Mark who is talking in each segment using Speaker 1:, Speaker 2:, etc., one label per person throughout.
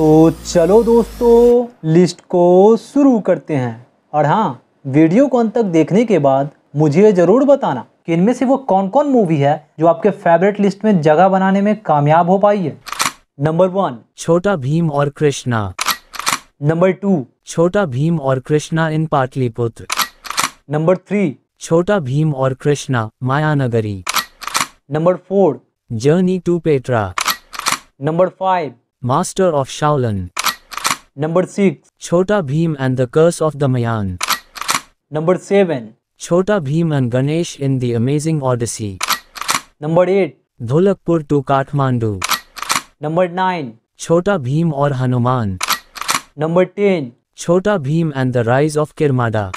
Speaker 1: तो चलो दोस्तों लिस्ट को शुरू करते हैं और हाँ वीडियो को अंत तक देखने के बाद मुझे ज़रूर बताना कि इनमें से वो कौन कौन मूवी है जो आपके फेवरेट लिस्ट में जगह बनाने में कामयाब हो पाई है नंबर वन छोटा भीम और कृष्णा नंबर टू छोटा भीम और Krishna in Pataliputra number three Chhota Bheem और Krishna Mayanagari number four journey to Petra number five Master of Shaolin. Number 6. Chota Bhim and the Curse of the Mayan. Number 7. Chota Bhim and Ganesh in the Amazing Odyssey. Number 8. Dholakpur to Kathmandu. Number 9. Chota Bhim or Hanuman. Number 10. Chota Bhim and the Rise of Kirmada.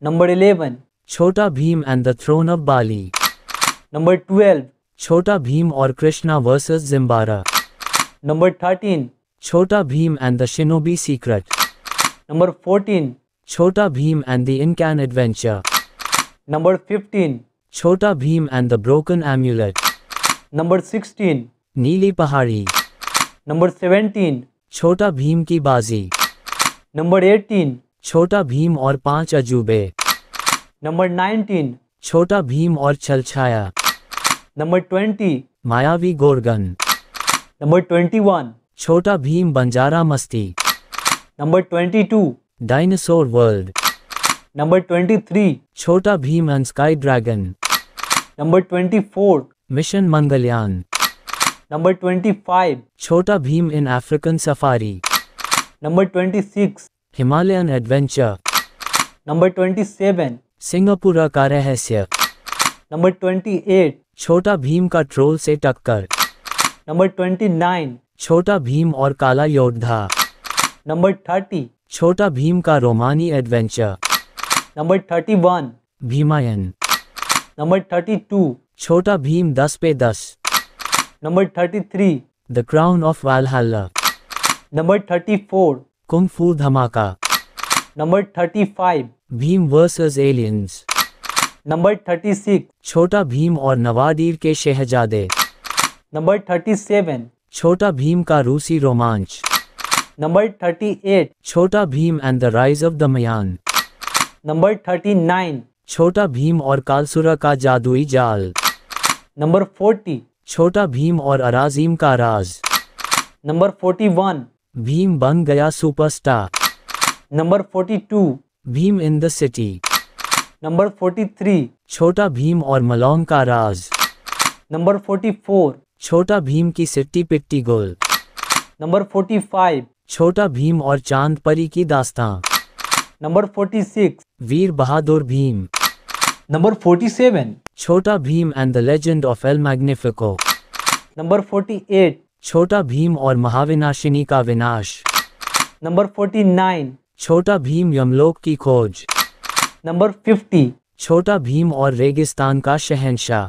Speaker 1: Number 11. Chota Bhim and the Throne of Bali. Number 12. Chota Bhim or Krishna versus Zimbara. Number thirteen Chhota Bheem and the Shinobi secret number fourteen Chhota Bheem and the in Incan adventure number fifteen Chhota Bheem and the broken amulet number sixteen Neeli Pahadi number seventeen छोटा भीम की बाजी number eighteen छोटा भीम और पांच अजूबे number nineteen छोटा भीम और छल छाया number twenty मायावी गोरगन नंबर ट्वेंटी वन छोटा Bheem Banjara Masti number twenty two dinosaur world number twenty three Chhota Bheem and sky dragon number twenty four mission Mangalyaan number twenty five Chhota Bheem in African safari number twenty six Himalayan adventure number twenty seven Singapore का रहस्य number twenty eight Chhota Bheem का troll से टक्कर number twenty nine Chhota Bheem और काला योद्धा number thirty Chhota Bheem का रोमानी adventure number thirty one Bheemayan number thirty two Chhota Bheem दस पे दस number thirty three the crown of Val number thirty four kung fu धमाका number thirty five Bheem versus aliens number thirty six Chhota Bheem और नवादीर के शहजादे number thirty seven Chhota Bheem का रूसी रोमांच number thirty eight Chhota Bheem and the rise of the Mayan number thirty nine Chhota Bheem और कालसुरा का जादुई जाल नंबर फोर्टी छोटा भीम और अराजीम का राज नंबर फोर्टी वन भीम बन गया superstar number forty two Bheem in the city number forty three Chhota Bheem और मलोंग का राज नंबर फोर्टी फोर छोटा भीम की सिट्टी पिट्टी goal number forty five Chhota Bheem और चांद परी की दास्तां नंबर फोर्टी सिक्स वीर बहादुर Bheem number forty seven Chhota Bheem and the legend of El Magnifico number forty eight Chhota Bheem और महाविनाशिनी का विनाश number forty nine Chhota Bhim यमलोक की खोज नंबर फिफ्टी छोटा भीम और रेगिस्तान का शहनशाह